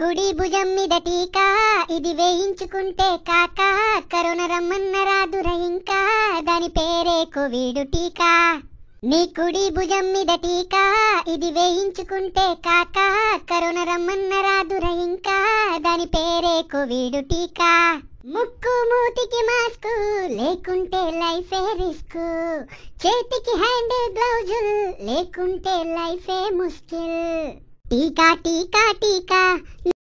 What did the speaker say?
కుడి భుజం మీద టీకా ఇది వేయించుకుంటే కాక కరోనా రమ్మన్న రాదుర ఇంకా దాని పేరే కోవిడు టీకా నీ కుడి భుజం మీద టీకా ఇది వేయించుకుంటే కాక కరోనా రమ్మన్న రాదుర ఇంకా దాని పేరే కోవిడు టీకా ముక్కు మూతికి మాస్క్ లేకుంటే లైఫే రిస్క్ చేతికి హ్యాండ్ గ్లౌజ్ లేకుంటే లైఫే ముస్కిల్ టీకా టీకా